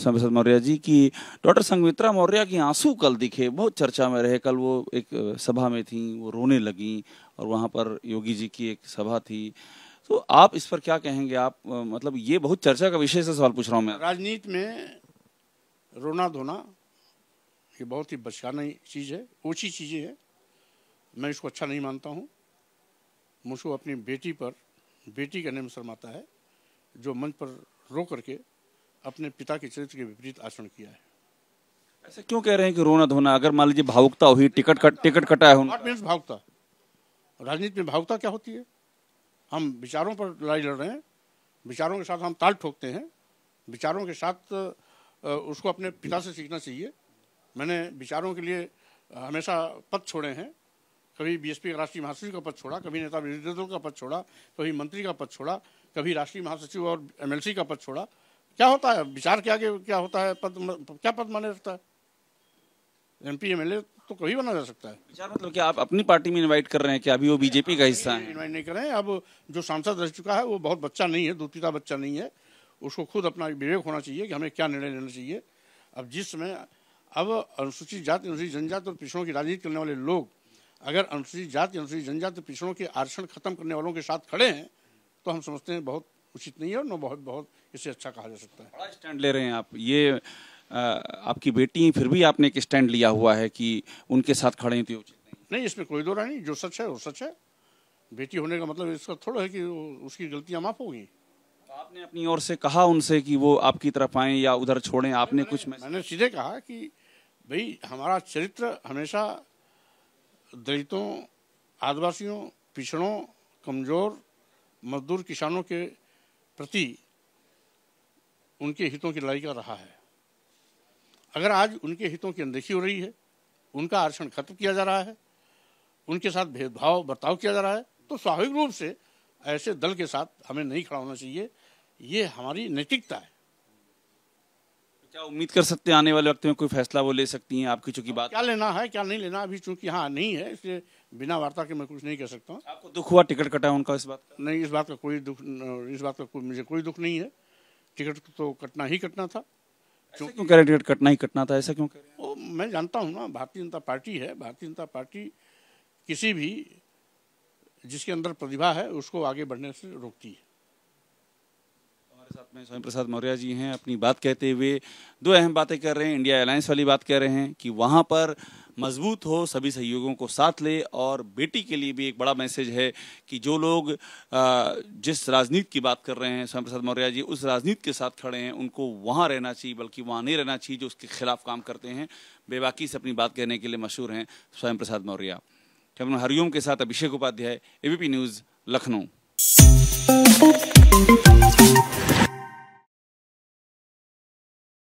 सांसद मौर्य जी की डॉक्टर संगमित्रा मौर्य की आंसू कल दिखे बहुत चर्चा में रहे कल वो एक सभा में थी वो रोने लगी और वहाँ पर योगी जी की एक सभा थी तो आप इस पर क्या कहेंगे आप मतलब ये बहुत चर्चा का विषय से सवाल पूछ रहा हूँ मैं राजनीति में रोना धोना ये बहुत ही बचाना चीज़ है ऊँची चीज़ें हैं मैं इसको अच्छा नहीं मानता हूँ मुझको अपनी बेटी पर बेटी का नेम शर्माता है जो मंच पर रो करके अपने पिता के चरित्र के विपरीत आचरण किया है ऐसे क्यों कह रहे हैं कि रोना धोना अगर मान लीजिए भावुकता हुई टिकट कट टिकट कटा है भावुकता राजनीति में भावुकता क्या होती है हम विचारों पर लड़ाई लड़ रहे हैं विचारों के साथ हम ताल ठोकते हैं विचारों के साथ उसको अपने पिता से सीखना चाहिए मैंने विचारों के लिए हमेशा पद छोड़े हैं कभी बीएसपी का राष्ट्रीय महासचिव का पद छोड़ा कभी नेता विरोधी दल का पद छोड़ा कभी मंत्री का पद छोड़ा कभी राष्ट्रीय महासचिव और एमएलसी का पद छोड़ा क्या होता है विचार के आगे क्या होता है पद क्या पद माने रखता है M P M L A तो कभी बना जा सकता है विचार मतलब कि आप अपनी पार्टी में इनवाइट कर रहे हैं कि अभी वो बीजेपी का हिस्सा है इनवाइट नहीं कर रहे हैं अब जो सांसद रह चुका है वो बहुत बच्चा नहीं है दूतीता बच्चा नहीं है उसको खुद अपना विवेक होना चाहिए कि हमें क्या निर्णय लेना चाहिए अब जिस समय अब अनुसूचित जाति अनुसूचित जनजाति और पिछड़ों की राजनीति करने वाले लोग अगर अनुसूचित जाति अनुसूचित जनजाति पिछड़ों के आरक्षण खत्म करने वालों के साथ खड़े हैं तो हम समझते हैं बहुत उचित नहीं है और न बहुत बहुत इसे अच्छा कहा जा सकता है बड़ा स्टैंड ले रहे हैं आप ये आ, आपकी बेटी फिर भी आपने एक स्टैंड लिया हुआ है कि उनके साथ खड़े हैं तो उचित नहीं नहीं इसमें कोई दो राय नहीं जो सच है वो सच है बेटी होने का मतलब इसका थोड़ा है कि उसकी गलतियाँ माफ होगी तो आपने अपनी ओर से कहा उनसे कि वो आपकी तरफ आए या उधर छोड़ें आपने कुछ मैंने सीधे कहा कि भाई हमारा चरित्र हमेशा दलितों आदिवासियों पिछड़ों कमज़ोर मजदूर किसानों के प्रति उनके हितों की लड़ाई का रहा है अगर आज उनके हितों की अनदेखी हो रही है उनका आरक्षण खत्म किया जा रहा है उनके साथ भेदभाव बर्ताव किया जा रहा है तो स्वाभाविक रूप से ऐसे दल के साथ हमें नहीं खड़ा होना चाहिए ये हमारी नैतिकता है क्या उम्मीद कर सकते हैं आने वाले वक्त में कोई फैसला वो ले सकती हैं आपकी चूंकि बात क्या लेना है क्या नहीं लेना अभी चूंकि हाँ नहीं है इसलिए बिना वार्ता के मैं कुछ नहीं कह सकता हूँ आपको दुख हुआ टिकट कटा उनका इस बात का नहीं इस बात का कोई दुख इस बात का कोई मुझे कोई दुख नहीं है टिकट तो कटना ही कटना था क्यों कह रहे टिकट कटना ही कटना था ऐसा क्यों कह रहे मैं जानता हूँ ना भारतीय जनता पार्टी है भारतीय जनता पार्टी किसी भी जिसके अंदर प्रतिभा है उसको आगे बढ़ने से रोकती है में स्वामी प्रसाद मौर्य जी हैं अपनी बात कहते हुए दो अहम बातें कर रहे हैं इंडिया अलायंस वाली बात कह रहे हैं कि वहाँ पर मजबूत हो सभी सहयोगियों को साथ ले और बेटी के लिए भी एक बड़ा मैसेज है कि जो लोग जिस राजनीति की बात कर रहे हैं स्वयं प्रसाद मौर्य जी उस राजनीति के साथ खड़े हैं उनको वहाँ रहना चाहिए बल्कि वहाँ नहीं रहना चाहिए जो उसके खिलाफ काम करते हैं बेबाकी से अपनी बात कहने के लिए मशहूर हैं स्वयं प्रसाद मौर्य कैमरा हरिओम के साथ अभिषेक उपाध्याय एबीपी न्यूज़ लखनऊ